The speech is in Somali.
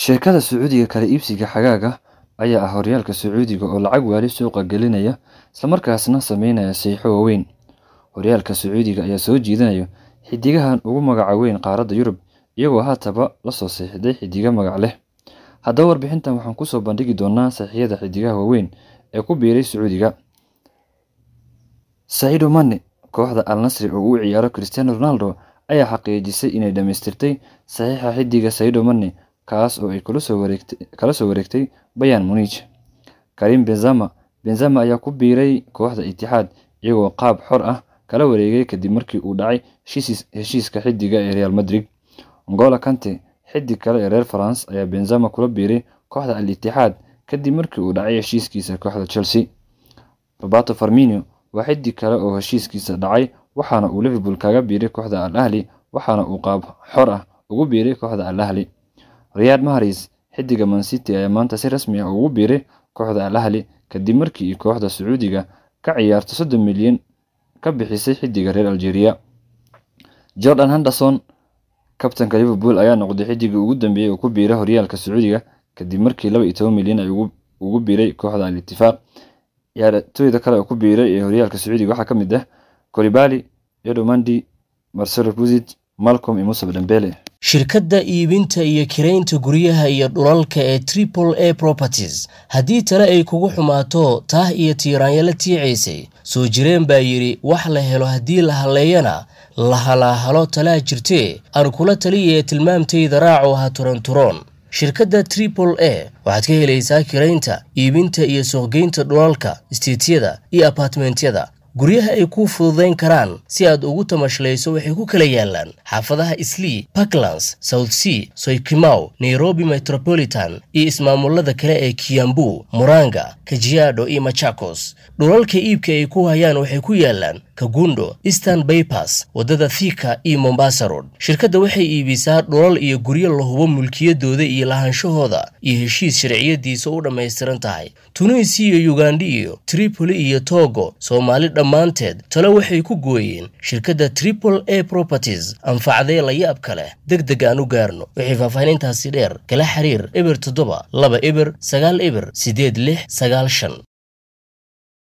Sheekada sacuudiga kala iibsiga xagaaga ayaa ah horyaalka Sacuudiga oo lacag waali suuqa gelinaya islamarkaasna sameynaya saxiixo waaweyn. Horyaalka Sacuudiga ayaa soo jiidanaya xidigahan ugu magaca weyn qaaradda Yurub iyagoo haataba lasoo soo xidiga magac leh. Haddaba warbixintan waxaan ku soo bandhigi doonaa saxiixyada xidigaha waaweyn ee ku biiray Sacuudiga. Sadio Mane kooxda Al Nassr oo uu ciyaaro Cristiano Ronaldo ayaa xaqiijisay inay dhammaystirtay saxiixa xidiga Sadio Mane kaas oo ay kala soo wareegtay Bayern Munich. Karim benzama benzama ayaa ku biiray kooxda Itixaad iyagoo qaab xor ah kala wareegay kadib markii uu dhacay heshiiska xidiga ee Real Madrid. N'Golo Kante xidig kale ee reer France ayaa Benzema kula biiray kooxda Al itixaad kadib markii uu dhacay heshiiskiisa kooxda Chelsea. Roberto Firmino waa xidig kale oo heshiiskiisa dhacay waxaana uu Liverpool kaga biiray kooxda Al ahli waxaana uu qaab xor ah ugu biiray kooxda Al ahli riyad mahrys xidiga mancity ayaa maanta si rasmi ah ugu biiray kooxda alahli kadib markii iyo kooxda sacuudiga ka ciyaarto soddon milyan ka bixisay xidiga reer algeria jordan henderson kabtanka liverpool ayaa noqday xidigii ugu dambeeyey oo ku biira horyaalka sacuudiga kadib markii laba iyo toban milyan ay ugu biiray kooxda al-itifaaq ciyaartooyda kale oo ku biiray ee horyaalka sacuudiga waxaa ka mid ah coribali edomandi marcelo pusit malcom iyo musab dambele shirkadda iibinta iyo kiraynta guryaha iyo dhulalka ee triple a properties haddii tale ay kugu xumaato taah iyo tiiraanyo la tiicaysay soo jireen baa yidhi wax la helo haddii la halleeyana halaahalo talaa jirtee aan kula taliyae tilmaamtayda raaco ha turanturoon shirkadda triple a waxaad ka helaysaa kiraynta iibinta iyo suuqgeynta dhulalka istiityada iyo abartmentyada guryaha ay ku fududayn karaan si aad ugu tamashlayso waxay ku kala yaalaan xaafadaha islii puntlands south sea soykimaw nairobi metropolitan iyo ismaamullada kale ee kiyambu muranga kajiyaadho iyo machakos dhulalka iibka ay ku hayaan waxay ku yaalaan kagundo eastern baypas waddada thika iyo mombasa road shirkadda waxay iibisaa dhulal iyo guryo la hubo mulkiyadooda iyo lahanshahooda iyo heshiis sharciyadiisa u dhammaystiran tahay tunis iyo yugandi iyo tripoli iyo togo soomaali dhammaanteed tale waxay ku gooyeen shirkadda triple a properties anfacdee layaabka leh deg deg aan u gaarno wixii faahfaahin intaasi dheer kala xiriir eber toddoba laba eber sagaal eber sideed lix sagaal shan